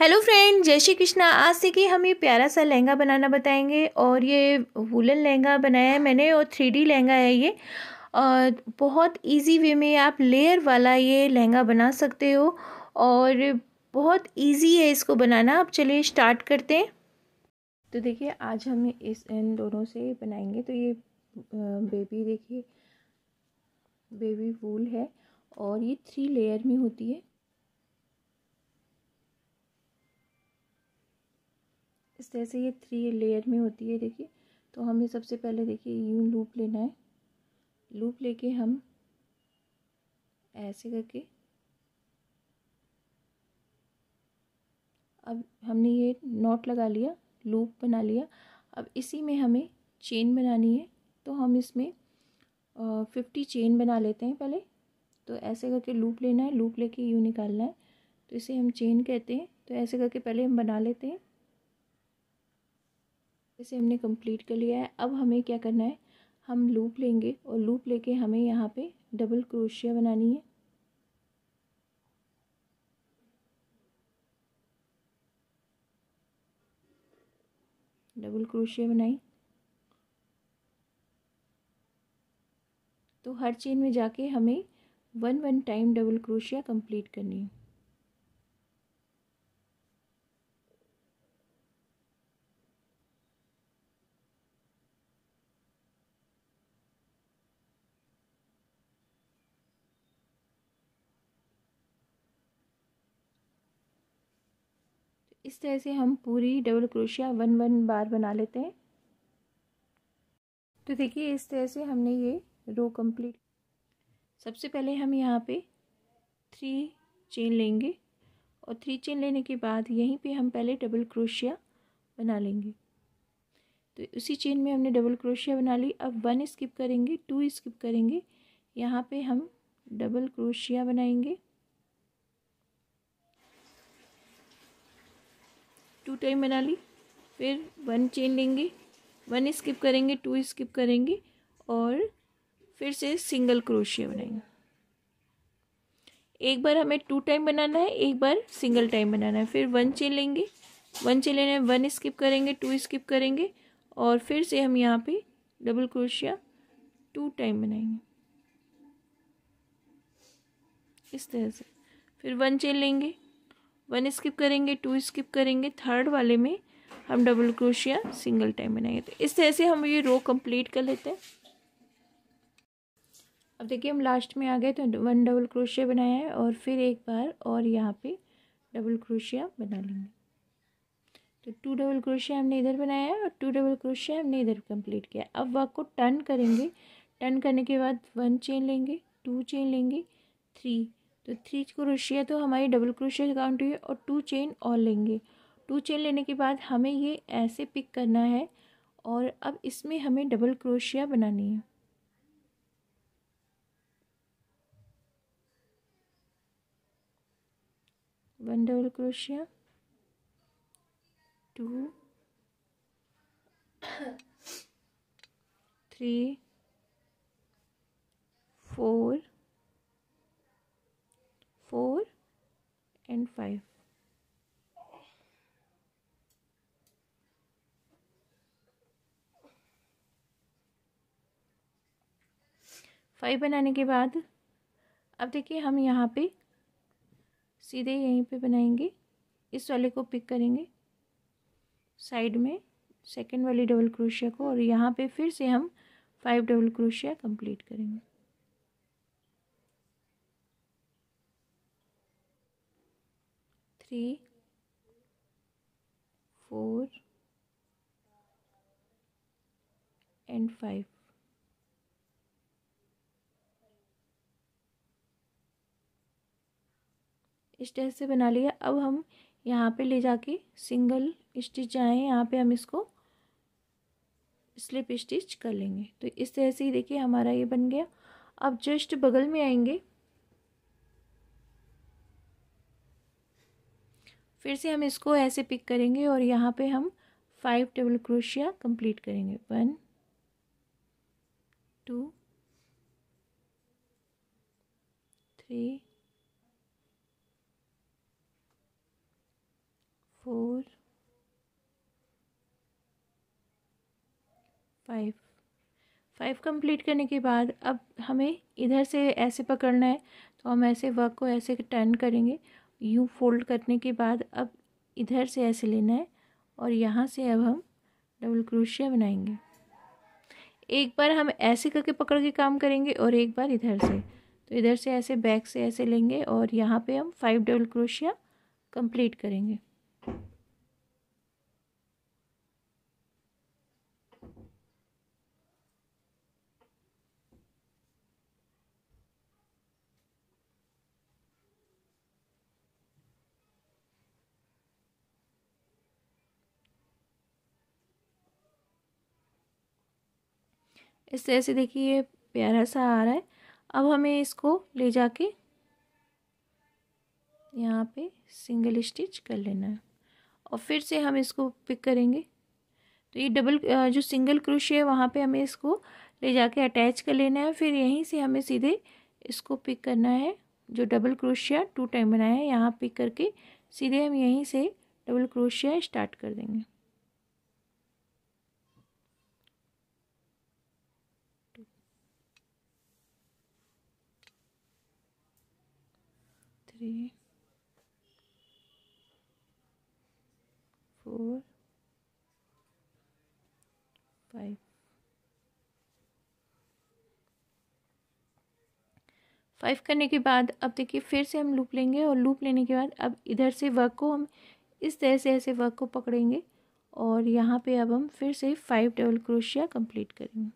hello friend जय श्री कृष्णा आज से कि हम ये प्यारा सा लहंगा बनाना बताएंगे और ये वुलन लहंगा बनाया है मैंने और थ्री डी लहंगा है ये और बहुत इजी वे में आप लेयर वाला ये लहंगा बना सकते हो और बहुत इजी है इसको बनाना आप चलिए स्टार्ट करते हैं तो देखिए आज हम इस इन दोनों से बनाएंगे तो ये बेबी देखिए बेबी वूल है और ये थ्री लेयर में होती है इस तरह से ये थ्री लेयर में होती है देखिए तो हमें सबसे पहले देखिए यूँ लूप लेना है लूप लेके हम ऐसे करके अब हमने ये नॉट लगा लिया लूप बना लिया अब इसी में हमें चेन बनानी है तो हम इसमें फिफ्टी चेन बना लेते हैं पहले तो ऐसे करके लूप लेना है लूप लेके यू निकालना है तो इसे हम चेन कहते हैं तो ऐसे करके पहले हम बना लेते हैं इसे हमने कंप्लीट कर लिया है अब हमें क्या करना है हम लूप लेंगे और लूप लेके हमें यहाँ पे डबल क्रोशिया बनानी है डबल क्रोशिया बनाई तो हर चेन में जाके हमें वन वन टाइम डबल क्रोशिया कंप्लीट करनी है इस तरह से हम पूरी डबल क्रोशिया वन वन बार बना लेते हैं तो देखिए इस तरह से हमने ये रो कंप्लीट सबसे पहले हम यहाँ पे थ्री चेन लेंगे और थ्री चेन लेने के बाद यहीं पे हम पहले डबल क्रोशिया बना लेंगे तो उसी चेन में हमने डबल क्रोशिया बना ली अब वन स्किप करेंगे टू स्किप करेंगे यहाँ पे हम डबल क्रोशिया बनाएंगे टू टाइम बना ली फिर वन चेन लेंगे वन स्किप करेंगे टू स्किप करेंगे और फिर से सिंगल क्रोशिया बनाएंगे एक बार हमें टू टाइम बनाना है एक बार सिंगल टाइम बनाना है फिर वन चेन लेंगे वन चेन लेने वन स्किप करेंगे टू स्किप करेंगे और फिर से हम यहाँ पे डबल क्रोशिया टू टाइम बनाएंगे इस तरह से फिर वन चेन लेंगे वन स्किप करेंगे टू स्किप करेंगे थर्ड वाले में हम डबल क्रोशिया सिंगल टाइम बनाएंगे तो इस तरह से हम ये रो कंप्लीट कर लेते हैं अब देखिए हम लास्ट में आ गए तो वन डबल क्रोशिया बनाया है और फिर एक बार और यहाँ पे डबल क्रोशिया बना लेंगे तो टू डबल क्रोशिया हमने इधर बनाया है और टू डबल क्रोशिया हमने इधर कंप्लीट किया अब वर्क को टर्न करेंगे टर्न करने के बाद वन चेन लेंगे टू चेन लेंगे थ्री तो थ्री क्रोशिया तो हमारी डबल क्रोशिया काउंट हुई और टू चेन और लेंगे टू चेन लेने के बाद हमें ये ऐसे पिक करना है और अब इसमें हमें डबल क्रोशिया बनानी है वन डबल क्रोशिया two three four four and five five बनाने के बाद अब देखिए हम यहाँ पे सीधे यहीं पे बनाएंगे इस वाले को पिक करेंगे साइड में सेकेंड वाली डबल क्रोशिया को और यहाँ पे फिर से हम फाइव डबल क्रोशिया कंप्लीट करेंगे थ्री फोर एंड फाइव इस तरह से बना लिया अब हम यहाँ पे ले जाके सिंगल स्टिच आए यहाँ पे हम इसको स्लिप स्टिच कर लेंगे तो इस तरह से ही देखिए हमारा ये बन गया अब जस्ट बगल में आएंगे फिर से हम इसको ऐसे पिक करेंगे और यहाँ पे हम फाइव टेबल क्रोशिया कंप्लीट करेंगे one two three four five five complete करने के बाद अब हमें इधर से ऐसे पकड़ना है तो हम ऐसे वर्क को ऐसे टर्न करेंगे यूँ फोल्ड करने के बाद अब इधर से ऐसे लेना है और यहाँ से अब हम डबल क्रोशिया बनाएंगे एक बार हम ऐसे करके पकड़ के काम करेंगे और एक बार इधर से तो इधर से ऐसे बैक से ऐसे लेंगे और यहाँ पे हम फाइव डबल क्रोशिया कंप्लीट करेंगे इस तरह से देखिए ये प्यारा सा आ रहा है अब हमें इसको ले जाके यहाँ पे सिंगल स्टिच कर लेना है और फिर से हम इसको पिक करेंगे तो ये डबल जो सिंगल क्रोशे है वहाँ पे हमें इसको ले जाके अटैच कर लेना है फिर यहीं से हमें सीधे इसको पिक करना है जो डबल क्रोशिया टू टाइम बनाया है यहाँ पिक करके सीधे हम यहीं से डबल क्रोशिया स्टार्ट कर देंगे three four फाइव फाइव करने के बाद अब देखिए फिर से हम लूप लेंगे और लूप लेने के बाद अब इधर से वर्क को हम इस तरह से ऐसे वर्क को पकड़ेंगे और यहाँ पे अब हम फिर से फाइव डबल क्रोशिया कंप्लीट करेंगे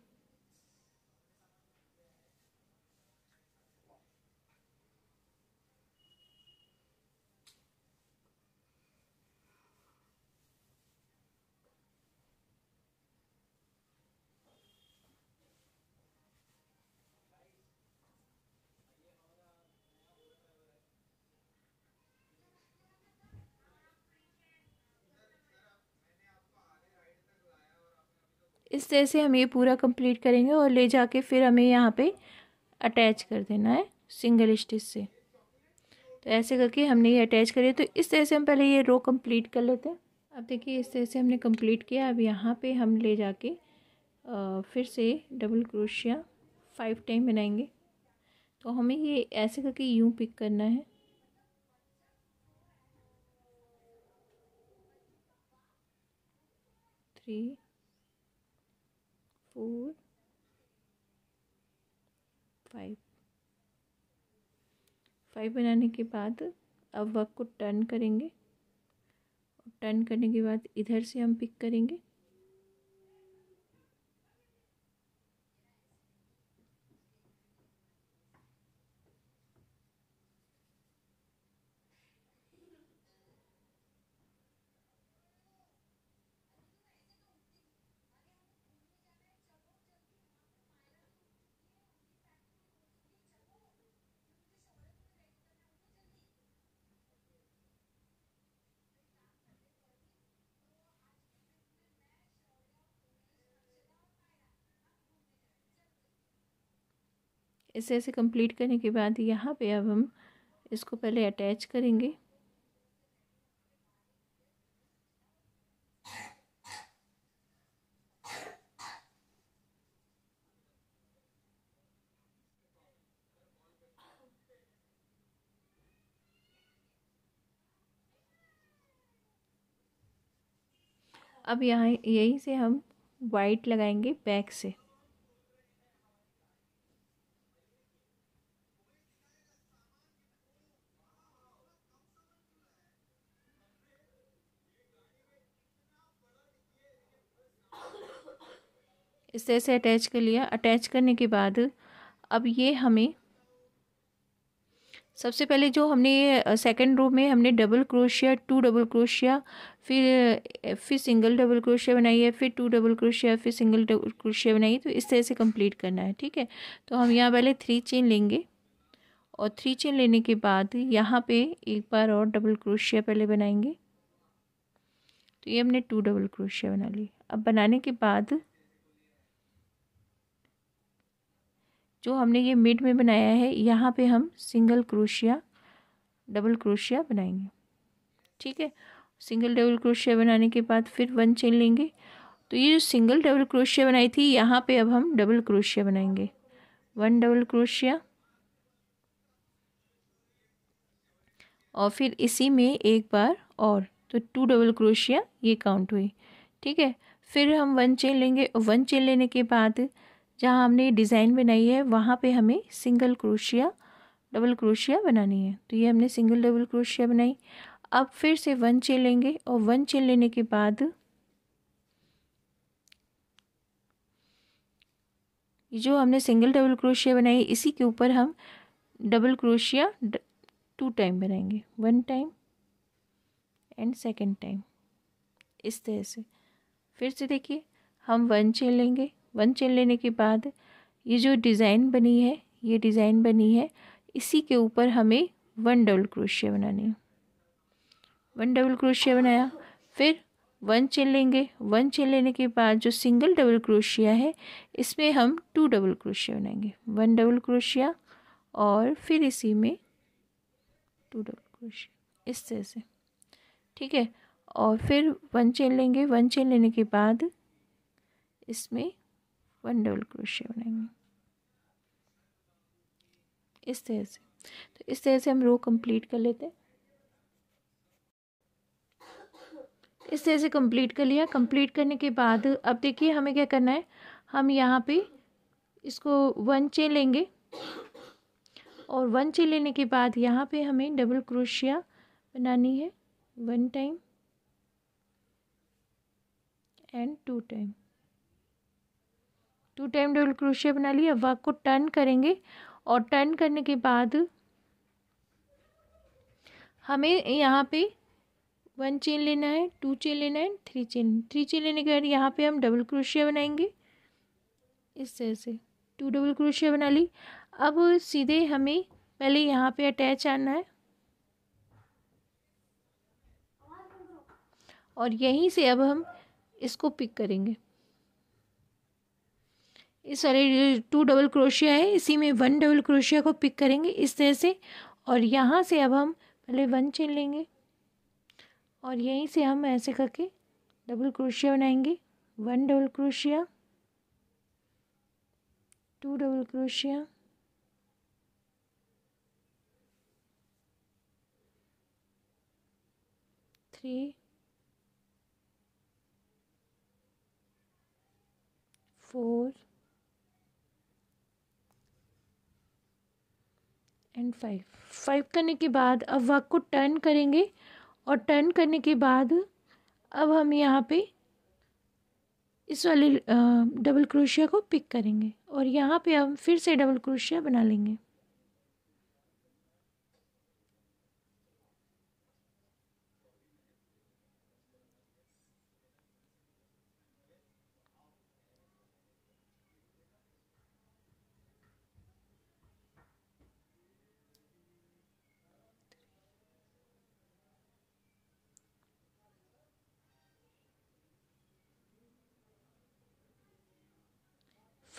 इस तरह से हम ये पूरा कंप्लीट करेंगे और ले जाके फिर हमें यहाँ पे अटैच कर देना है सिंगल स्टिच से तो ऐसे करके हमने ये अटैच कर तो इस तरह से हम पहले ये रो कंप्लीट कर लेते हैं अब देखिए इस तरह से हमने कंप्लीट किया अब यहाँ पे हम ले जाके फिर से डबल क्रोशिया फाइव टाइम बनाएंगे तो हमें ये ऐसे करके यूँ पिक करना है थ्री फोर फाइव फाइव बनाने के बाद अब वर्क को टर्न करेंगे टर्न करने के बाद इधर से हम पिक करेंगे इसे ऐसे कंप्लीट करने के बाद यहाँ पे अब हम इसको पहले अटैच करेंगे अब यहाँ यहीं से हम वाइट लगाएंगे बैक से इस तरह से अटैच कर लिया अटैच करने के बाद अब ये हमें सबसे पहले जो हमने सेकंड रो में हमने डबल क्रोशिया टू डबल क्रोशिया फिर फिर सिंगल डबल क्रोशिया बनाई है फिर टू डबल क्रोशिया फिर सिंगल डबल क्रोशिया बनाई तो इस तरह से कंप्लीट करना है ठीक है तो हम यहाँ पहले थ्री चेन लेंगे और थ्री चेन लेने के बाद यहाँ पे एक बार और डबल क्रोशिया पहले बनाएंगे तो ये हमने टू डबल क्रोशिया बना ली अब बनाने के बाद जो हमने ये मिड में बनाया है यहाँ पे हम सिंगल क्रोशिया डबल क्रोशिया बनाएंगे ठीक है सिंगल डबल क्रोशिया बनाने के बाद फिर वन चेन लेंगे तो ये जो सिंगल डबल क्रोशिया बनाई थी यहाँ पे अब हम डबल क्रोशिया बनाएंगे वन डबल क्रोशिया और फिर इसी में एक बार और तो टू डबल क्रोशिया ये काउंट हुई ठीक है फिर हम वन चेन लेंगे और वन चेन लेने के बाद जहाँ हमने डिज़ाइन बनाई है वहाँ पे हमें सिंगल क्रोशिया डबल क्रोशिया बनानी है तो ये हमने सिंगल डबल क्रोशिया बनाई अब फिर से वन चेन लेंगे और वन चेन लेने के बाद जो हमने सिंगल डबल क्रोशिया बनाई इसी के ऊपर हम डबल क्रोशिया टू टाइम बनाएंगे one time and second time इस तरह से फिर से देखिए हम वन चेन लेंगे वन चेन लेने के बाद ये जो डिज़ाइन बनी है ये डिज़ाइन बनी है इसी के ऊपर हमें वन डबल क्रोशिया बनानी है वन डबल क्रोशिया बनाया फिर वन चेन लेंगे वन चेन लेने के बाद जो सिंगल डबल क्रोशिया है इसमें हम टू डबल क्रोशिया बनाएंगे वन डबल क्रोशिया और फिर इसी में टू डबल क्रोशिया इस तरह से ठीक है और फिर वन चेन लेंगे वन चेन लेने के बाद इसमें वन डबल क्रोशिया बनाएंगे इस तरह से तो इस तरह से हम रो कंप्लीट कर लेते हैं इस तरह से कंप्लीट कर लिया कंप्लीट करने के बाद अब देखिए हमें क्या करना है हम यहाँ पे इसको वन चेन लेंगे और वन चेन लेने के बाद यहाँ पे हमें डबल क्रोशिया बनानी है one time and two time two time double क्रोशिया बना लिया वर्क को टर्न करेंगे और टर्न करने के बाद हमें यहाँ पे वन चेन लेना है टू चेन लेना है थ्री चेन थ्री चेन लेने के बाद यहाँ पे हम डबल क्रोशिया बनाएंगे इस तरह से टू डबल क्रोशिया बना ली अब सीधे हमें पहले यहाँ पे अटैच आना है और यहीं से अब हम इसको पिक करेंगे सॉरी टू डबल क्रोशिया है इसी में वन डबल क्रोशिया को पिक करेंगे इस तरह से और यहाँ से अब हम पहले वन चेन लेंगे और यहीं से हम ऐसे करके डबल क्रोशिया बनाएंगे वन डबल क्रोशिया टू डबल क्रोशिया three four and five five करने के बाद अब वाक को टर्न करेंगे और टर्न करने के बाद अब हम यहाँ पे इस वाले डबल क्रोशिया को पिक करेंगे और यहाँ पे हम फिर से डबल क्रोशिया बना लेंगे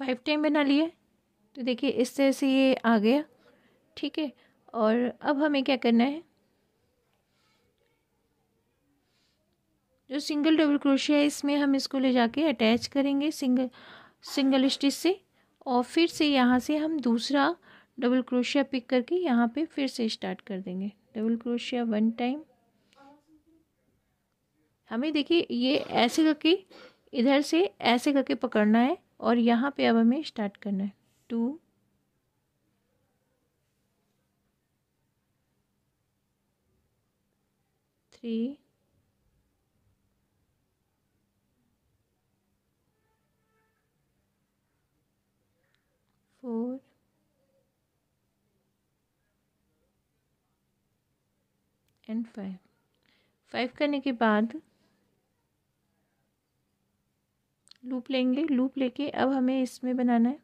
फाइव टाइम बना लिया तो देखिए इस तरह से ये आ गया ठीक है और अब हमें क्या करना है जो सिंगल डबल क्रोशिया है इसमें हम इसको ले जाके अटैच करेंगे सिंगल सिंगल स्टिच से और फिर से यहाँ से हम दूसरा डबल क्रोशिया पिक करके यहाँ पे फिर से स्टार्ट कर देंगे डबल क्रोशिया वन टाइम हमें देखिए ये ऐसे करके इधर से ऐसे करके पकड़ना है और यहाँ पे अब हमें स्टार्ट करना है two three four and five five करने के बाद लूप लेंगे लूप लेके अब हमें इसमें बनाना है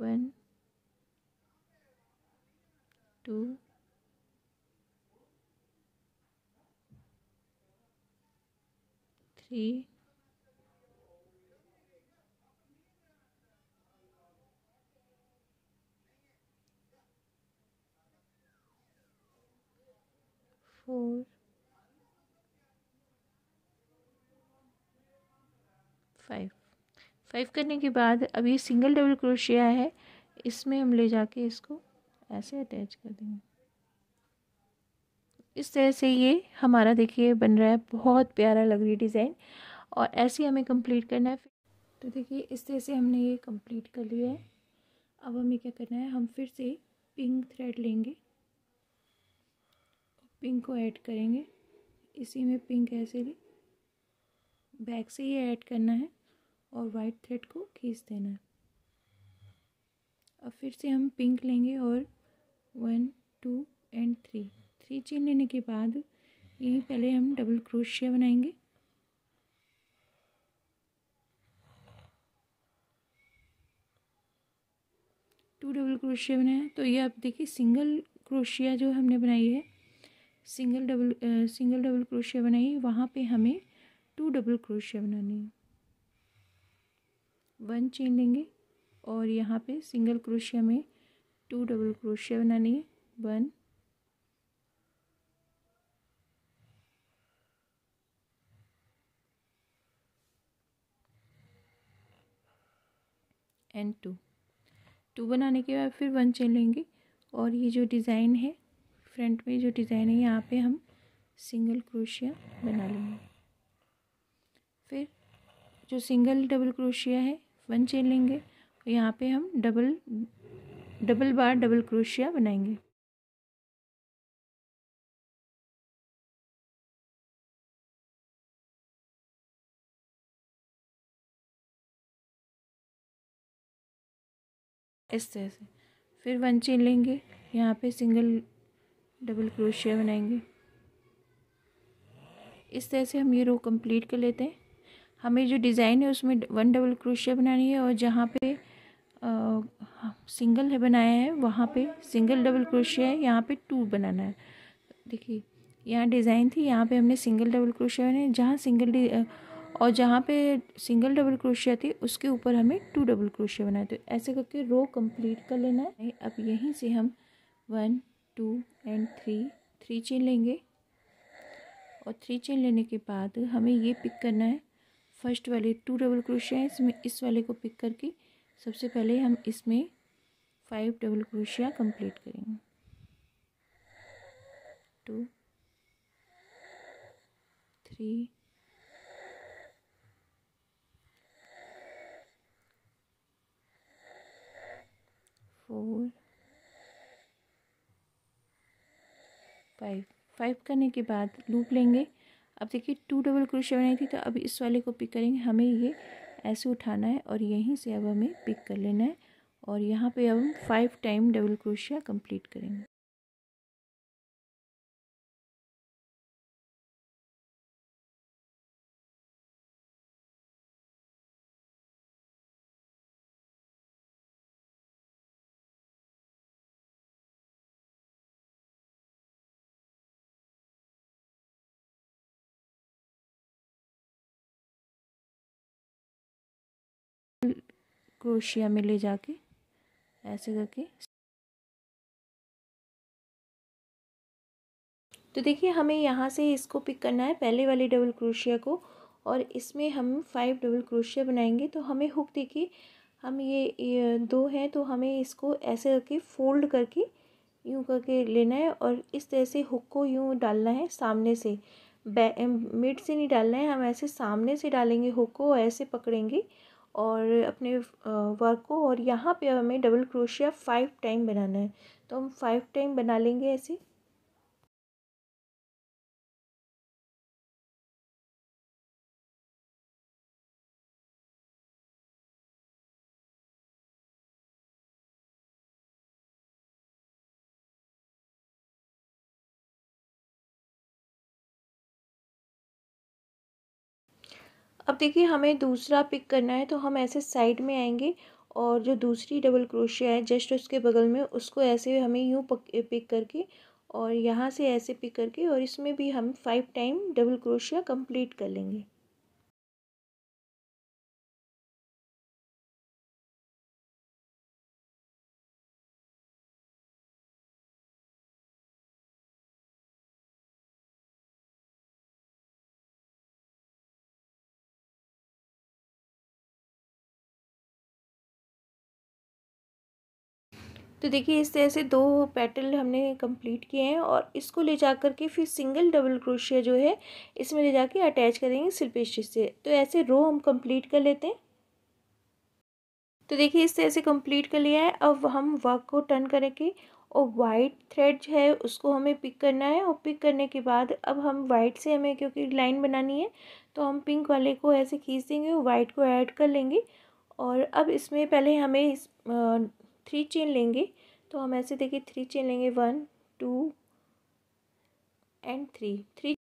one two three four five five करने के बाद अब ये सिंगल डबल क्रोशिया है इसमें हम ले जाके इसको ऐसे अटैच कर देंगे इस तरह से ये हमारा देखिए बन रहा है बहुत प्यारा लग रही है डिज़ाइन और ऐसे ही हमें कंप्लीट करना है तो देखिए इस तरह से हमने ये कंप्लीट कर लिया है अब हमें क्या करना है हम फिर से पिंक थ्रेड लेंगे पिंक को ऐड करेंगे इसी में पिंक ऐसे ले बैक से ही ऐड करना है और वाइट थ्रेड को खींच देना है अब फिर से हम पिंक लेंगे और one two and three three chain लेने के बाद यहीं पहले हम डबल क्रोशिया बनाएंगे टू डबल क्रोशिया बनाया तो ये आप देखिए सिंगल क्रोशिया जो हमने बनाई है सिंगल डबल सिंगल डबल क्रोशिया बनाई वहाँ पे हमें टू डबल क्रोशिया बनानी है वन चेन लेंगे और यहाँ पे सिंगल क्रोशिया में टू डबल क्रोशिया बनानी है वन एंड टू टू बनाने के बाद फिर वन चेन लेंगे और ये जो डिज़ाइन है फ्रंट में जो डिज़ाइन है यहाँ पे हम सिंगल क्रोशिया बना लेंगे जो सिंगल डबल क्रोशिया है वन चेन लेंगे और यहाँ पे हम डबल डबल बार डबल क्रोशिया बनाएंगे इस तरह से फिर वन चेन लेंगे यहाँ पे सिंगल डबल क्रोशिया बनाएंगे इस तरह से हम ये रो कंप्लीट कर लेते हैं हमें जो डिज़ाइन है उसमें वन डबल क्रोशिया बनानी है और जहाँ पे आ, सिंगल है बनाया है वहाँ पे सिंगल डबल क्रोशिया है यहाँ पे टू बनाना है देखिए यहाँ डिज़ाइन थी यहाँ पे हमने सिंगल डबल क्रोशिया बनाया जहाँ सिंगल और जहाँ पे सिंगल डबल क्रोशिया थी उसके ऊपर हमें टू डबल क्रोशिया बनाए तो ऐसे करके रो कम्प्लीट कर लेना है अब यहीं से हम one two and three three chain लेंगे और थ्री चेन लेने के बाद हमें ये पिक करना है फर्स्ट वाले टू डबल क्रोशिया इसमें इस वाले को पिक करके सबसे पहले हम इसमें फाइव डबल क्रोशिया कंप्लीट करेंगे two three four five five करने के बाद लूप लेंगे अब देखिए टू डबल क्रोशिया बनाई थी तो अब इस वाले को पिक करेंगे हमें ये ऐसे उठाना है और यहीं से अब हमें पिक कर लेना है और यहाँ पे अब हम फाइव टाइम डबल क्रोशिया कंप्लीट करेंगे क्रोशिया में ले जाके ऐसे करके तो देखिए हमें यहाँ से इसको पिक करना है पहले वाले डबल क्रोशिया को और इसमें हम फाइव डबल क्रोशिया बनाएंगे तो हमें हुक देखिए हम ये, ये दो हैं तो हमें इसको ऐसे करके फोल्ड करके यूँ करके लेना है और इस तरह से हुक को यूँ डालना है सामने से मिड से नहीं डालना है हम ऐसे सामने से डालेंगे हुक को ऐसे पकड़ेंगे और अपने वर्क को और यहाँ पे हमें डबल क्रोशिया फाइव टाइम बनाना है तो हम फाइव टाइम बना लेंगे ऐसे अब देखिए हमें दूसरा पिक करना है तो हम ऐसे साइड में आएंगे और जो दूसरी डबल क्रोशिया है जस्ट उसके बगल में उसको ऐसे हमें यूँ पिक करके और यहाँ से ऐसे पिक करके और इसमें भी हम फाइव टाइम डबल क्रोशिया कंप्लीट कर लेंगे तो देखिए इस तरह से दो पेटल हमने कंप्लीट किए हैं और इसको ले जा कर के फिर सिंगल डबल क्रोशिया जो है इसमें ले जाके अटैच करेंगे सिल्पे स्टिच से तो ऐसे रो हम कंप्लीट कर लेते हैं तो देखिए इस तरह से कंप्लीट कर लिया है अब हम वर्क को टर्न करेंगे और वाइट थ्रेड जो है उसको हमें पिक करना है और पिक करने के बाद अब हम वाइट से हमें क्योंकि लाइन बनानी है तो हम पिंक वाले को ऐसे खींच देंगे और वाइट को ऐड कर लेंगे और अब इसमें पहले हमें इस थ्री चेन लेंगे तो हम ऐसे देखिए थ्री चेन लेंगे one two and three three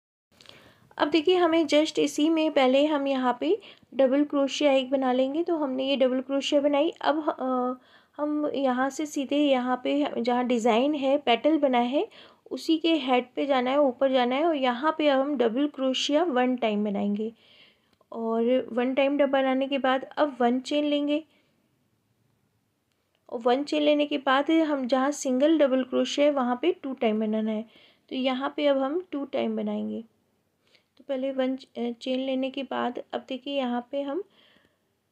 अब देखिए हमें जस्ट इसी में पहले हम यहाँ पे डबल क्रोशिया एक बना लेंगे तो हमने ये डबल क्रोशिया बनाई अब हम यहाँ से सीधे यहाँ पे जहाँ डिज़ाइन है पेटल बना है उसी के हेड पे जाना है ऊपर जाना है और यहाँ पे हम डबल क्रोशिया वन टाइम बनाएंगे और वन टाइम डब बनाने के बाद अब वन चेन लेंगे और वन चेन लेने के बाद हम जहाँ सिंगल डबल क्रोशे है वहाँ पे टू टाइम बनाना है तो यहाँ पे अब हम टू टाइम बनाएंगे तो पहले वन चेन लेने के बाद अब देखिए यहाँ पे हम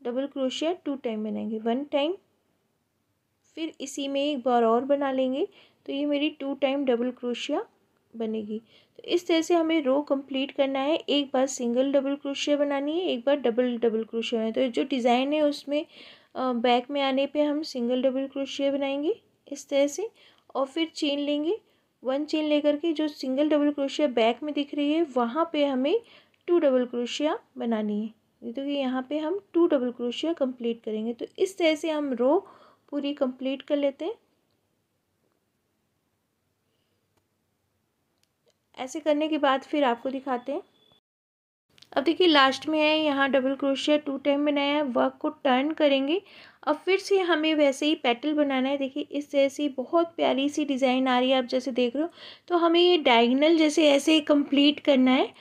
डबल क्रोशिया टू टाइम बनाएंगे वन टाइम फिर इसी में एक बार और बना लेंगे तो ये मेरी टू टाइम डबल क्रोशिया बनेगी तो इस तरह से हमें रो कंप्लीट करना है एक बार सिंगल डबल क्रोशिया बनानी है एक बार डबल डबल क्रोशिया बनानी है तो जो डिज़ाइन है उसमें बैक में आने पे हम सिंगल डबल क्रोशिया बनाएंगे इस तरह से और फिर चेन लेंगे वन चेन लेकर के जो सिंगल डबल क्रोशिया बैक में दिख रही है वहाँ पे हमें टू डबल क्रोशिया बनानी है तो कि यहाँ पे हम टू डबल क्रोशिया कंप्लीट करेंगे तो इस तरह से हम रो पूरी कंप्लीट कर लेते हैं ऐसे करने के बाद फिर आपको दिखाते हैं अब देखिए लास्ट में है यहाँ डबल क्रोशिया टू टाइम बनाया है वर्क को टर्न करेंगे अब फिर से हमें वैसे ही पेटल बनाना है देखिए इस जैसी बहुत प्यारी सी डिज़ाइन आ रही है आप जैसे देख रहे हो तो हमें ये डायगनल जैसे ऐसे कंप्लीट करना है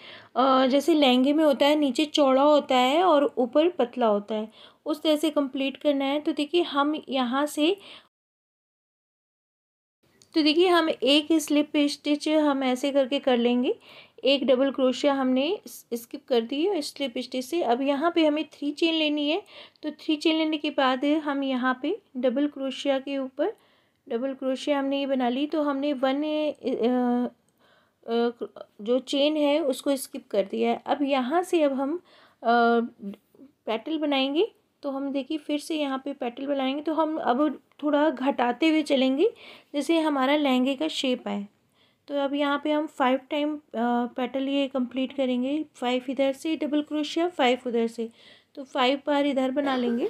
जैसे लहंगे में होता है नीचे चौड़ा होता है और ऊपर पतला होता है उस तरह से कम्प्लीट करना है तो देखिए हम यहाँ से तो देखिए हम एक स्लिप स्टिच हम ऐसे करके कर लेंगे एक डबल क्रोशिया हमने स्किप कर दी है स्लिप स्टिच से अब यहाँ पे हमें थ्री चेन लेनी है तो थ्री चेन लेने के बाद हम यहाँ पे डबल क्रोशिया के ऊपर डबल क्रोशिया हमने ये बना ली तो हमने वन जो चेन है उसको स्किप कर दिया है अब यहाँ से अब हम पैटल बनाएंगे तो हम देखिए फिर से यहाँ पे पैटल बनाएंगे तो हम अब थोड़ा घटाते हुए चलेंगे जैसे हमारा लहंगे का शेप आए तो अब यहाँ पे हम फाइव टाइम पेटल ये कंप्लीट करेंगे फाइव इधर से डबल क्रोशिया फाइव उधर से तो फाइव बार इधर बना लेंगे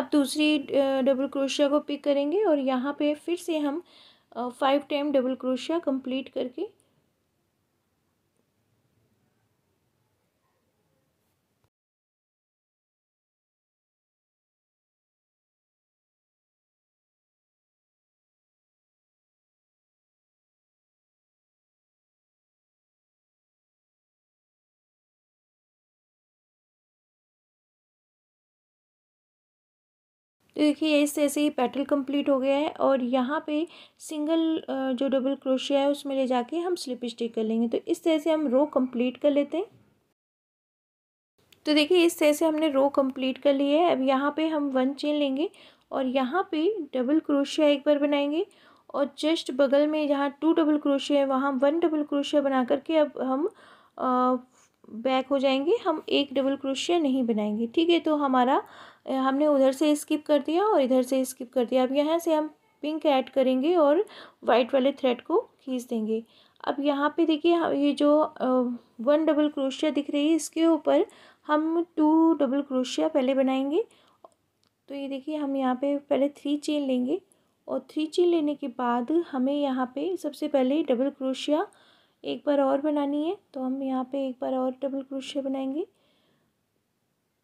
अब दूसरी डबल क्रोशिया को पिक करेंगे और यहाँ पे फिर से हम फाइव टाइम डबल क्रोशिया कंप्लीट करके तो देखिए इस ऐसे ही पेटल कंप्लीट हो गया है और यहाँ पे सिंगल जो डबल क्रोशिया है उसमें ले जाके हम स्लिप स्टिच कर लेंगे तो इस तरह से हम रो कंप्लीट कर लेते हैं तो देखिए इस तरह से हमने रो कंप्लीट कर ली है अब यहाँ पे हम वन चेन लेंगे और यहाँ पे डबल क्रोशिया एक बार बनाएंगे और जस्ट बगल में जहाँ टू डबल क्रोशिया है वहाँ वन डबल क्रोशिया बना करके अब हम आ, बैक हो जाएंगे हम एक डबल क्रोशिया नहीं बनाएंगे ठीक है तो हमारा हमने उधर से स्किप कर दिया और इधर से स्किप कर दिया अब यहाँ से हम पिंक ऐड करेंगे और वाइट वाले थ्रेड को खींच देंगे अब यहाँ पे देखिए ये जो वन डबल क्रोशिया दिख रही है इसके ऊपर हम टू डबल क्रोशिया पहले बनाएंगे तो ये देखिए हम यहाँ पे पहले थ्री चेन लेंगे और थ्री चेन लेने के बाद हमें यहाँ पे सबसे पहले डबल क्रोशिया एक बार और बनानी है तो हम यहाँ पे एक बार और डबल क्रोशिया बनाएंगे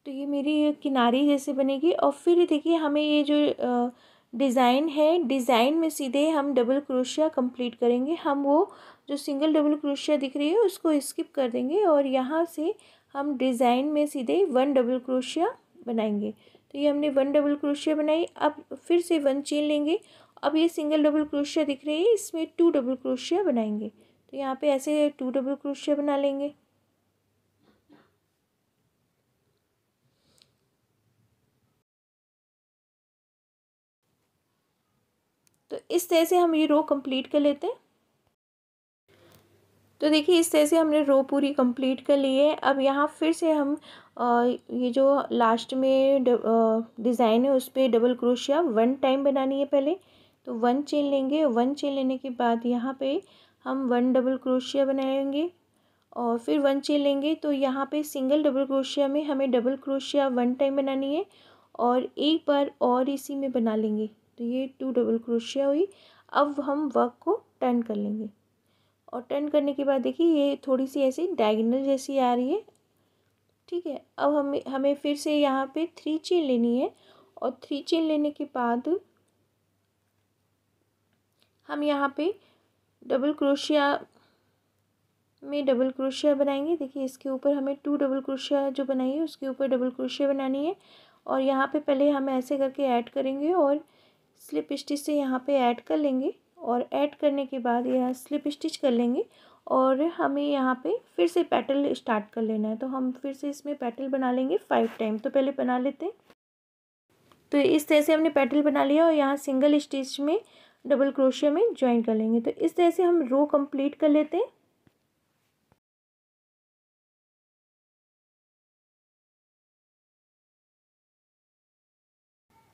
तो ये मेरी किनारी जैसे बनेगी और फिर देखिए हमें ये जो डिज़ाइन है डिज़ाइन में सीधे हम डबल क्रोशिया कंप्लीट करेंगे हम वो जो सिंगल डबल क्रोशिया दिख रही है उसको स्किप कर देंगे और यहाँ से हम डिज़ाइन में सीधे वन डबल क्रोशिया बनाएंगे तो ये हमने वन डबल क्रोशिया बनाई अब फिर से वन चेन लेंगे अब ये सिंगल डबल क्रोशिया दिख रही है इसमें टू डबल क्रोशिया बनाएंगे तो यहाँ पे ऐसे टू डबल क्रोशिया बना लेंगे तो इस तरह से हम ये रो कंप्लीट कर लेते हैं तो देखिए इस तरह से हमने रो पूरी कंप्लीट कर ली है अब यहाँ फिर से हम ये जो लास्ट में डिज़ाइन है उस पर डबल क्रोशिया वन टाइम बनानी है पहले तो वन चेन लेंगे वन चेन लेने के बाद यहाँ पे हम वन डबल क्रोशिया बनाएंगे और फिर वन चेन लेंगे तो यहाँ पे सिंगल डबल क्रोशिया में हमें डबल क्रोशिया वन टाइम बनानी है और एक बार और इसी में बना लेंगे तो ये टू डबल क्रोशिया हुई अब हम वर्क को टर्न कर लेंगे और टर्न करने के बाद देखिए ये थोड़ी सी ऐसी डायगनल जैसी आ रही है ठीक है अब हमें हमें फिर से यहाँ पे थ्री चेन लेनी है और थ्री चेन लेने के बाद हम यहाँ पे डबल क्रोशिया में डबल क्रोशिया बनाएंगे देखिए इसके ऊपर हमें टू डबल क्रोशिया जो बनाई है उसके ऊपर डबल क्रोशिया बनानी है और यहाँ पे पहले हम ऐसे करके ऐड करेंगे और स्लिप स्टिच से यहाँ पे ऐड कर लेंगे और ऐड करने के बाद यह स्लिप स्टिच कर लेंगे और हमें यहाँ पे फिर से पैटल स्टार्ट कर लेना है तो हम फिर से इसमें पैटल बना लेंगे फाइव टाइम तो पहले बना लेते हैं तो इस तरह से हमने पैटल बना लिया और यहाँ सिंगल स्टिच में डबल क्रोशिया में ज्वाइन कर लेंगे तो इस तरह से हम रो कंप्लीट कर लेते हैं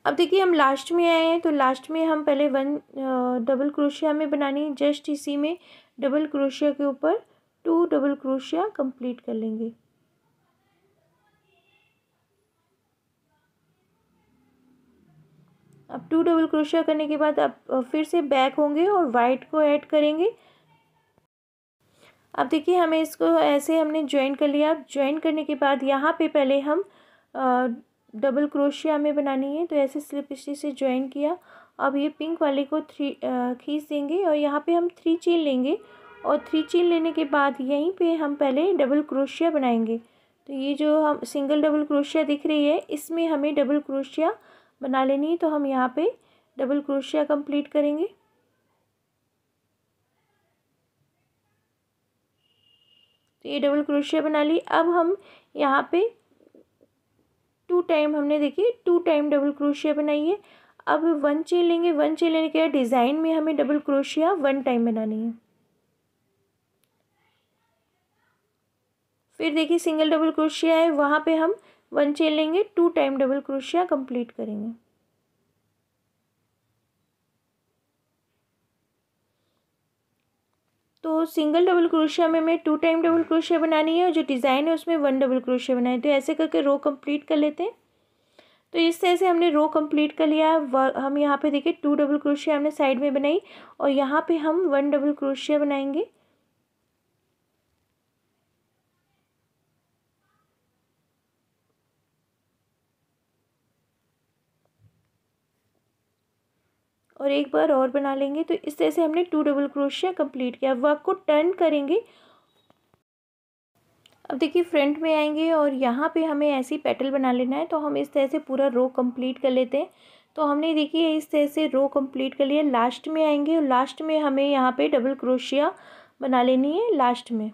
अब देखिए हम लास्ट में आए हैं तो लास्ट में हम पहले वन डबल क्रोशिया में बनानी है जस्ट इसी में डबल क्रोशिया के ऊपर टू डबल क्रोशिया कंप्लीट कर लेंगे अब टू डबल क्रोशिया करने के बाद अब फिर से बैक होंगे और वाइट को ऐड करेंगे अब देखिए हमें इसको ऐसे हमने ज्वाइन कर लिया अब ज्वाइन करने के बाद यहाँ पे पहले हम आ, डबल क्रोशिया हमें बनानी है तो ऐसे स्लिप स्टिच से ज्वाइन किया अब ये पिंक वाले को थ्री खींच देंगे और यहाँ पे हम थ्री चेन लेंगे और थ्री चेन लेने के बाद यहीं पे हम पहले डबल क्रोशिया बनाएंगे तो ये जो हम सिंगल डबल क्रोशिया दिख रही है इसमें हमें डबल क्रोशिया बना लेनी है तो हम यहाँ पे डबल क्रोशिया कंप्लीट करेंगे तो ये डबल क्रोशिया बना ली अब हम यहाँ पे टू टाइम हमने देखिए टू टाइम डबल क्रोशिया बनाई है अब वन चेन लेंगे वन चेन लेने के डिज़ाइन में हमें डबल क्रोशिया वन टाइम बनानी है फिर देखिए सिंगल डबल क्रोशिया है वहाँ पे हम वन चेन लेंगे टू टाइम डबल क्रोशिया कंप्लीट करेंगे तो सिंगल डबल क्रोशिया में हमें टू टाइम डबल क्रोशिया बनानी है और जो डिज़ाइन है उसमें वन डबल क्रोशिया बनानी तो ऐसे करके रो कंप्लीट कर लेते हैं तो इस तरह से हमने रो कंप्लीट कर लिया हम यहाँ पे देखिए टू डबल क्रोशिया हमने साइड में बनाई और यहाँ पे हम वन डबल क्रोशिया बनाएंगे और एक बार और बना लेंगे तो इस तरह से हमने टू डबल क्रोशिया कंप्लीट किया वर्क को टर्न करेंगे अब देखिए फ्रंट में आएंगे और यहाँ पे हमें ऐसी पेटल बना लेना है तो हम इस तरह से पूरा रो कंप्लीट कर लेते हैं तो हमने देखिए इस तरह से रो कंप्लीट कर लिया लास्ट में आएंगे और लास्ट में हमें यहाँ पे डबल क्रोशिया बना लेनी है लास्ट में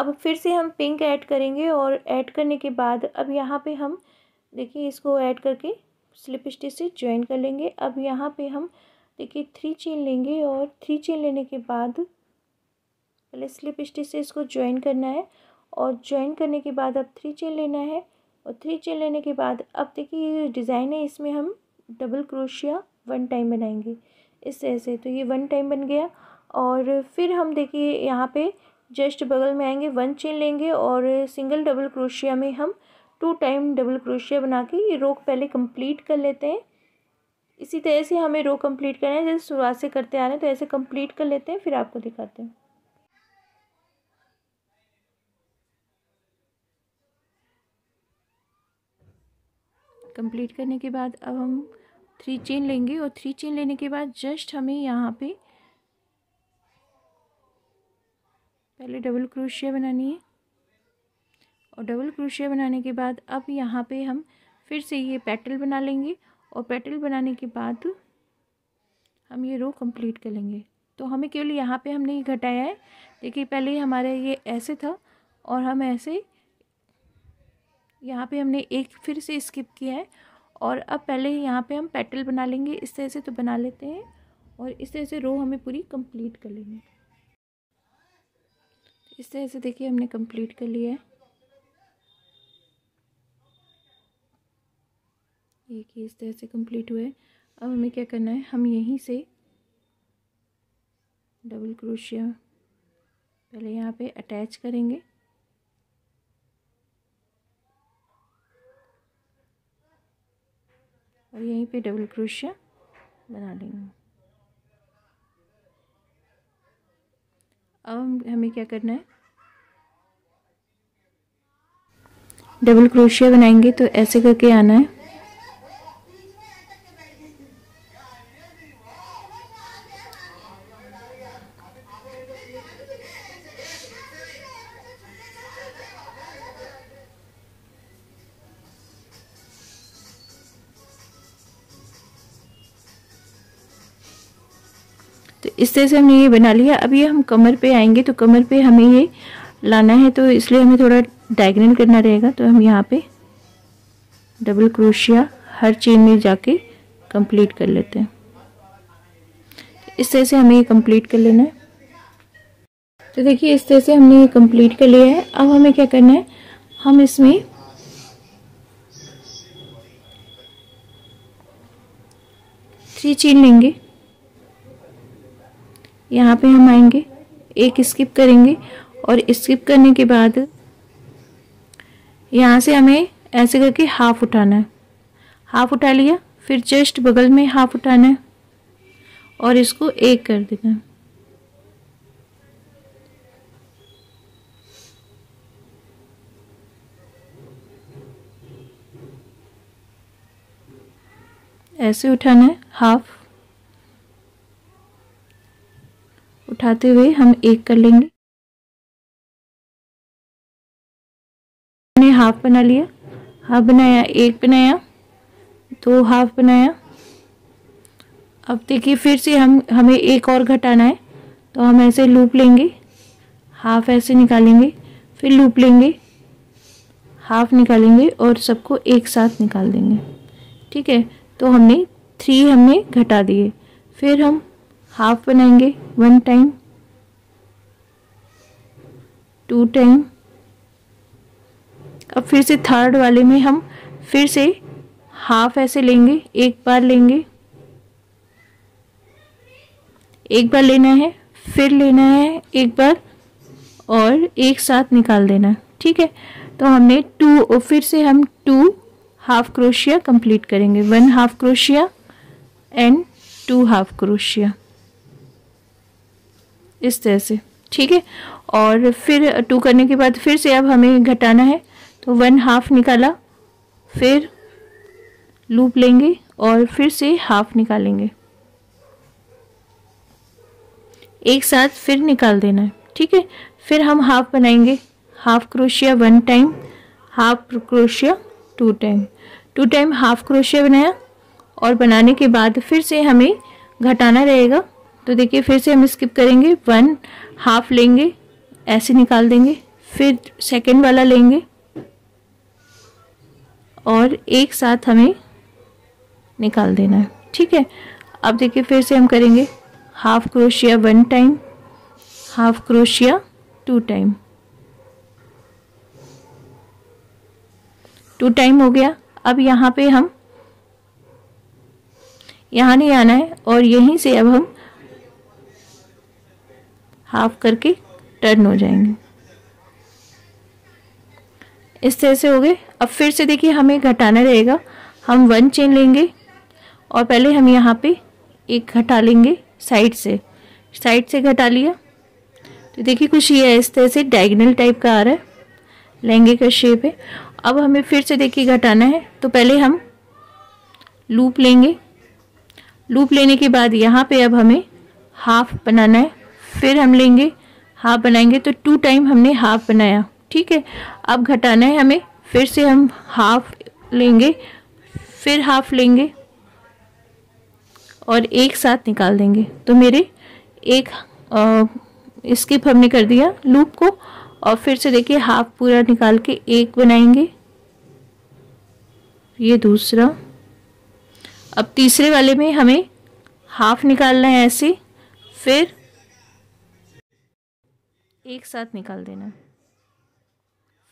अब फिर से हम पिंक ऐड करेंगे और ऐड करने के बाद अब यहाँ पे हम देखिए इसको ऐड करके स्लिप स्टिच से ज्वाइन कर लेंगे अब यहाँ पे हम देखिए थ्री चेन लेंगे और थ्री चेन लेने के बाद पहले स्लिप स्टिच से इसको ज्वाइन करना है और ज्वाइन करने के बाद अब थ्री चेन लेना है और थ्री चेन लेने के बाद अब देखिए ये डिज़ाइन है इसमें हम डबल क्रोशिया वन टाइम बनाएंगे इस तरह से तो ये वन टाइम बन गया और फिर हम देखिए यहाँ पे जस्ट बगल में आएंगे वन चेन लेंगे और सिंगल डबल क्रोशिया में हम टू टाइम डबल क्रोशिया बना के ये रो पहले कंप्लीट कर लेते हैं इसी तरह से हमें रो कंप्लीट करना है जैसे शुरुआत से करते आ रहे हैं तो ऐसे कंप्लीट कर लेते हैं फिर आपको दिखाते हैं कंप्लीट करने के बाद अब हम थ्री चेन लेंगे और थ्री चेन लेने के बाद जस्ट हमें यहाँ पे पहले डबल क्रोशिया बनानी है और डबल क्रोशिया बनाने के बाद अब यहाँ पे हम फिर से ये पेटल बना लेंगे और पेटल बनाने के बाद हम ये रो कंप्लीट कर लेंगे तो हमें केवल यहाँ पे हमने ये घटाया है देखिए पहले हमारा ये ऐसे था और हम ऐसे यहाँ पे हमने एक फिर से स्किप किया है और अब पहले यहाँ पे हम पेटल बना लेंगे इस तरह से तो बना लेते हैं और इस तरह से रो हमें पूरी कंप्लीट कर लेंगे इस तरह से देखिए हमने कंप्लीट कर लिया है देखिए इस तरह से कंप्लीट हुआ है अब हमें क्या करना है हम यहीं से डबल क्रोशिया पहले यहाँ पे अटैच करेंगे और यहीं पे डबल क्रोशिया बना लेंगे अब हमें क्या करना है डबल क्रोशिया बनाएंगे तो ऐसे करके आना है इस तरह से हमने ये बना लिया अब ये हम कमर पे आएंगे तो कमर पे हमें ये लाना है तो इसलिए हमें थोड़ा डायग्नल करना रहेगा तो हम यहाँ पे डबल क्रोशिया हर चेन में जाके कंप्लीट कर लेते हैं इस तरह से हमें ये कंप्लीट कर लेना है तो देखिए इस तरह से हमने ये कंप्लीट कर लिया है अब हमें क्या करना है हम इसमें थ्री चेन लेंगे यहाँ पे हम आएंगे एक स्किप करेंगे और स्किप करने के बाद यहाँ से हमें ऐसे करके हाफ उठाना है हाफ उठा लिया फिर जस्ट बगल में हाफ उठाना है और इसको एक कर देना है ऐसे उठाना है हाफ उठाते हुए हम एक कर लेंगे हमने हाफ बना लिया हाफ बनाया एक बनाया दो हाफ बनाया अब देखिए फिर से हम हमें एक और घटाना है तो हम ऐसे लूप लेंगे हाफ ऐसे निकालेंगे फिर लूप लेंगे हाफ निकालेंगे और सबको एक साथ निकाल देंगे ठीक है तो हमने थ्री हमने घटा दिए फिर हम हाफ बनाएंगे वन टाइम टू टाइम अब फिर से थर्ड वाले में हम फिर से हाफ ऐसे लेंगे एक बार लेंगे एक बार लेना है फिर लेना है एक बार और एक साथ निकाल देना ठीक है तो हमने टू और फिर से हम टू हाफ क्रोशिया कंप्लीट करेंगे वन हाफ क्रोशिया एंड टू हाफ क्रोशिया इस तरह से ठीक है और फिर टू करने के बाद फिर से अब हमें घटाना है तो वन हाफ निकाला फिर लूप लेंगे और फिर से हाफ निकालेंगे एक साथ फिर निकाल देना है ठीक है फिर हम हाफ बनाएंगे हाफ क्रोशिया वन टाइम हाफ क्रोशिया two time two time half क्रोशिया बनाया और बनाने के बाद फिर से हमें घटाना रहेगा तो देखिए फिर से हम स्किप करेंगे वन हाफ लेंगे ऐसे निकाल देंगे फिर सेकेंड वाला लेंगे और एक साथ हमें निकाल देना है ठीक है अब देखिए फिर से हम करेंगे हाफ क्रोशिया वन टाइम हाफ क्रोशिया टू टाइम टू टाइम हो गया अब यहाँ पे हम यहाँ नहीं आना है और यहीं से अब हम हाफ करके टर्न हो जाएंगे इस तरह से हो गए अब फिर से देखिए हमें घटाना रहेगा हम वन चेन लेंगे और पहले हम यहाँ पे एक घटा लेंगे साइड से साइड से घटा लिया तो देखिए कुछ ये है इस तरह से डायगनल टाइप का आ रहा है लहंगे का शेप है अब हमें फिर से देखिए घटाना है तो पहले हम लूप लेंगे लूप लेने के बाद यहाँ पे अब हमें हाफ बनाना है फिर हम लेंगे हाफ बनाएंगे तो टू टाइम हमने हाफ बनाया ठीक है अब घटाना है हमें फिर से हम हाफ लेंगे फिर हाफ लेंगे और एक साथ निकाल देंगे तो मेरे एक स्किप हमने कर दिया लूप को और फिर से देखिए हाफ पूरा निकाल के एक बनाएंगे ये दूसरा अब तीसरे वाले में हमें हाफ निकालना है ऐसे फिर एक साथ निकाल देना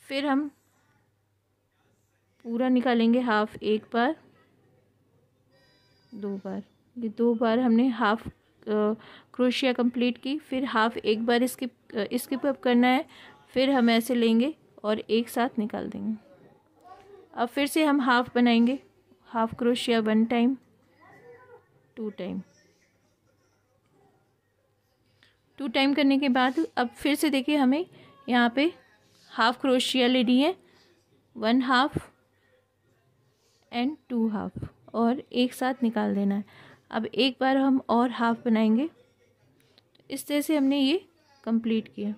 फिर हम पूरा निकालेंगे हाफ एक बार दो बार ये दो बार हमने हाफ क्रोशिया कंप्लीट की फिर हाफ एक बार स्किप स्किप अप करना है फिर हम ऐसे लेंगे और एक साथ निकाल देंगे अब फिर से हम हाफ बनाएंगे हाफ क्रोशिया one time two time two time करने के बाद अब फिर से देखिए हमें यहाँ पे हाफ क्रोशिया लेनी है one half and two half और एक साथ निकाल देना है अब एक बार हम और हाफ बनाएंगे इस तरह से हमने ये कंप्लीट किया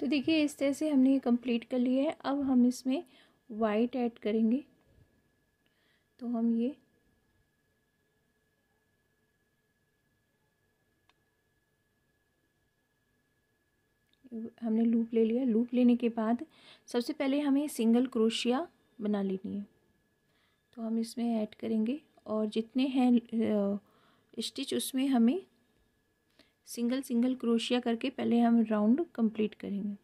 तो देखिए इस तरह से हमने ये कंप्लीट कर लिया है अब हम इसमें वाइट ऐड करेंगे तो हम ये हमने लूप ले लिया लूप लेने के बाद सबसे पहले हमें सिंगल क्रोशिया बना लेनी है तो हम इसमें ऐड करेंगे और जितने हैं स्टिच उसमें हमें सिंगल सिंगल क्रोशिया करके पहले हम राउंड कंप्लीट करेंगे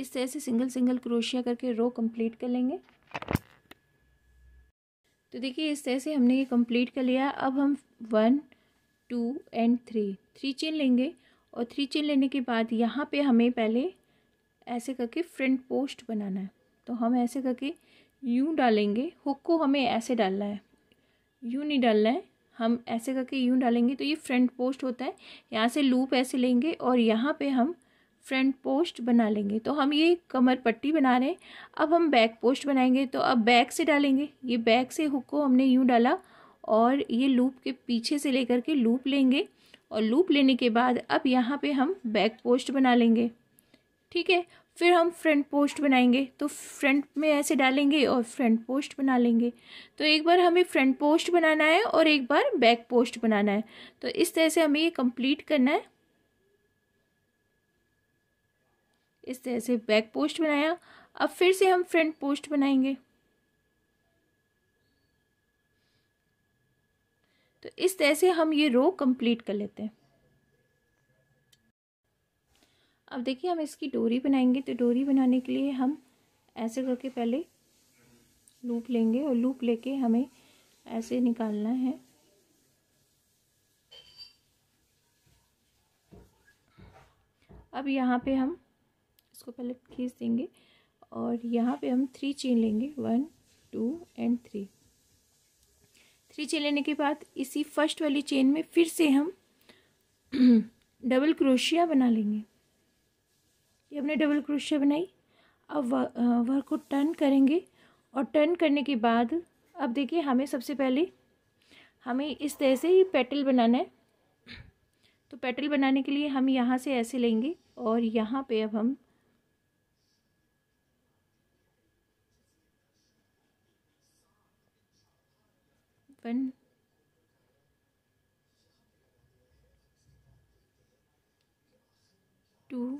इस तरह से सिंगल सिंगल क्रोशिया करके रो कंप्लीट कर लेंगे तो देखिए इस तरह से हमने ये कंप्लीट कर लिया अब हम one two and three three chain लेंगे और थ्री चेन लेने के बाद यहाँ पे हमें पहले ऐसे करके फ्रंट पोस्ट बनाना है तो हम ऐसे करके यूँ डालेंगे हुक को हमें ऐसे डालना है यूँ नहीं डालना है हम ऐसे करके यूँ डालेंगे तो ये फ्रंट पोस्ट होता है यहाँ से लूप ऐसे लेंगे और यहाँ पे हम फ्रंट पोस्ट बना लेंगे तो हम ये कमर पट्टी बना रहे हैं अब हम बैक पोस्ट बनाएंगे तो अब बैक से डालेंगे ये बैक से हुक को हमने यूँ डाला और ये लूप के पीछे से लेकर के लूप लेंगे और लूप लेने के बाद अब यहाँ पे हम बैक पोस्ट बना लेंगे ठीक है फिर हम फ्रंट पोस्ट बनाएंगे तो फ्रंट में ऐसे डालेंगे और फ्रंट पोस्ट बना लेंगे तो एक बार हमें फ्रंट पोस्ट बनाना है और एक बार बैक पोस्ट बनाना है तो इस तरह से हमें ये कंप्लीट करना है इस तरह से बैक पोस्ट बनाया अब फिर से हम फ्रंट पोस्ट बनाएंगे तो इस तरह से हम ये रो कंप्लीट कर लेते हैं अब देखिए हम इसकी डोरी बनाएंगे तो डोरी बनाने के लिए हम ऐसे करके पहले लूप लेंगे और लूप लेके हमें ऐसे निकालना है अब यहाँ पे हम उसको पहले खींच देंगे और यहाँ पे हम थ्री चेन लेंगे one two and three three chain लेने के बाद इसी फर्स्ट वाली चेन में फिर से हम डबल क्रोशिया बना लेंगे ये हमने डबल क्रोशिया बनाई अब वर्क को टर्न करेंगे और टर्न करने के बाद अब देखिए हमें सबसे पहले हमें इस तरह से ही पेटल बनाना है तो पेटल बनाने के लिए हम यहाँ से ऐसे लेंगे और यहाँ पे अब हम पण two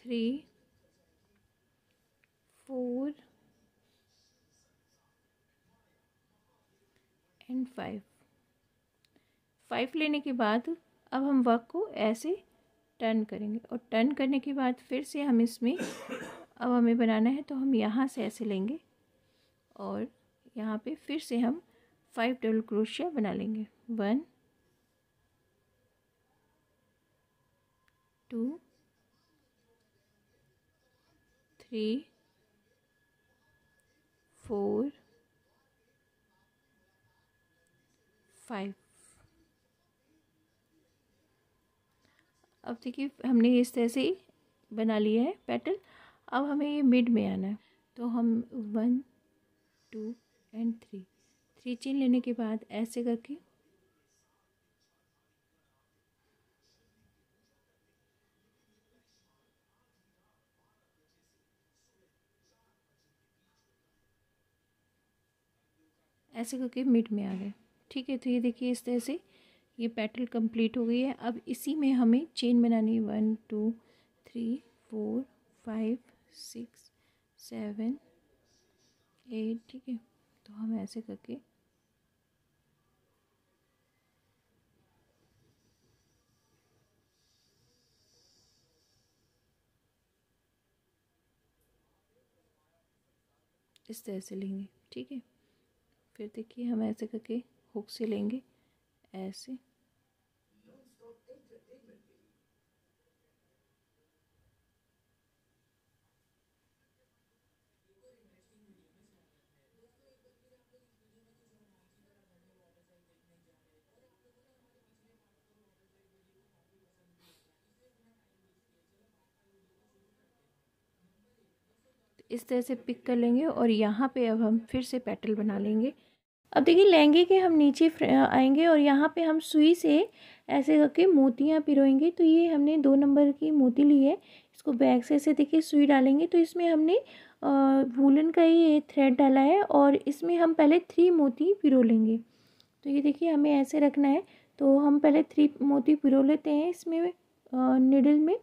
three four and five five लेने के बाद अब हम वर्क को ऐसे टर्न करेंगे और टर्न करने के बाद फिर से हम इसमें अब हमें बनाना है तो हम यहाँ से ऐसे लेंगे और यहाँ पे फिर से हम फाइव डबल क्रोशिया बना लेंगे one two three four five अब देखिए हमने इस तरह से बना लिया है पेटल अब हमें ये मिड में आना है तो हम one two and three three chain लेने के बाद ऐसे करके ऐसे करके मिड में आ गए ठीक है तो ये देखिए इस तरह से ये पेटल कंप्लीट हो गई है अब इसी में हमें चेन बनानी है one two three four five six seven eight ठीक है तो हम ऐसे करके इस तरह से लेंगे ठीक है फिर देखिए हम ऐसे करके हुक से लेंगे ऐसे इस तरह से पिक कर लेंगे और यहाँ पे अब हम फिर से पेटल बना लेंगे अब देखिए लहंगे के हम नीचे आएंगे और यहाँ पे हम सुई से ऐसे करके मोतियाँ पिरोएंगे तो ये हमने दो नंबर की मोती ली है इसको बैक से ऐसे देखिए सुई डालेंगे तो इसमें हमने वूलन का ही थ्रेड डाला है और इसमें हम पहले थ्री मोती पिरो लेंगे तो ये देखिए हमें ऐसे रखना है तो हम पहले थ्री मोती पिरो लेते हैं इसमें निडल में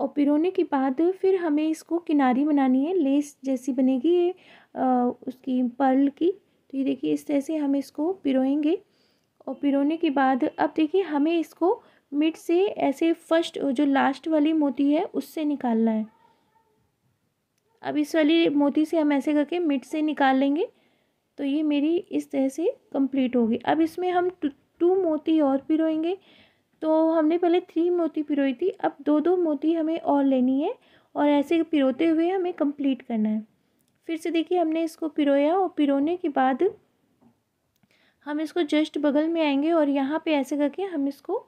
और पिरोने के बाद फिर हमें इसको किनारी बनानी है लेस जैसी बनेगी ये उसकी पर्ल की तो ये देखिए इस तरह से हम इसको पिरोएंगे और पिरोने के बाद अब देखिए हमें इसको मिड से ऐसे फर्स्ट जो लास्ट वाली मोती है उससे निकालना है अब इस वाली मोती से हम ऐसे करके मिड से निकाल लेंगे तो ये मेरी इस तरह से कंप्लीट होगी अब इसमें हम टू मोती और पिरोएंगे तो हमने पहले थ्री मोती पिरोई थी अब दो दो मोती हमें और लेनी है और ऐसे पिरोते हुए हमें कंप्लीट करना है फिर से देखिए हमने इसको पिरोया और पिरोने के बाद हम इसको जस्ट बगल में आएंगे और यहाँ पे ऐसे करके हम इसको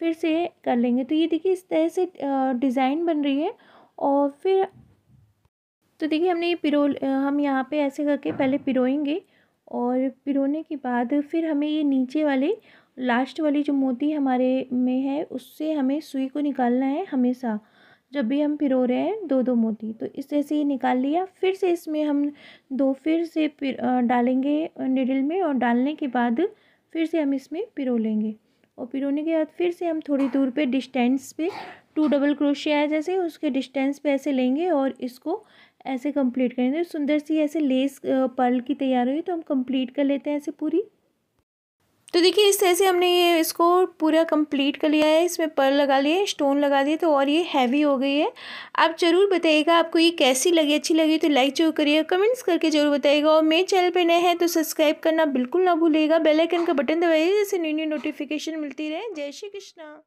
फिर से कर लेंगे तो ये देखिए इस तरह से डिज़ाइन बन रही है और फिर तो देखिए हमने ये पिरो हम यहाँ पे ऐसे करके पहले पिरोएंगे और पिरोने के बाद फिर हमें ये नीचे वाले लास्ट वाली जो मोती हमारे में है उससे हमें सुई को निकालना है हमेशा जब भी हम पिरो रहे हैं दो दो मोती तो इस तरह से ही निकाल लिया फिर से इसमें हम दो फिर से डालेंगे निडल में और डालने के बाद फिर से हम इसमें पिरो लेंगे और पिरोने के बाद फिर से हम थोड़ी दूर पे डिस्टेंस पे टू डबल क्रोशिया है जैसे उसके डिस्टेंस पे ऐसे लेंगे और इसको ऐसे कंप्लीट करेंगे तो सुंदर सी ऐसे लेस पर्ल की तैयार हुई तो हम कंप्लीट कर लेते हैं ऐसे पूरी तो देखिए इस तरह से हमने ये इसको पूरा कंप्लीट कर लिया है इसमें पर लगा लिए स्टोन लगा दिए तो और ये हैवी हो गई है आप ज़रूर बताइएगा आपको ये कैसी लगी अच्छी लगी तो लाइक जरूर करिएगा कमेंट्स करके जरूर बताइएगा और मेरे चैनल पर नए हैं तो सब्सक्राइब करना बिल्कुल ना भूलिएगा बेलाइकन का बटन दबाइए जिससे न्यू न्यू नोटिफिकेशन मिलती रहे जय श्री कृष्णा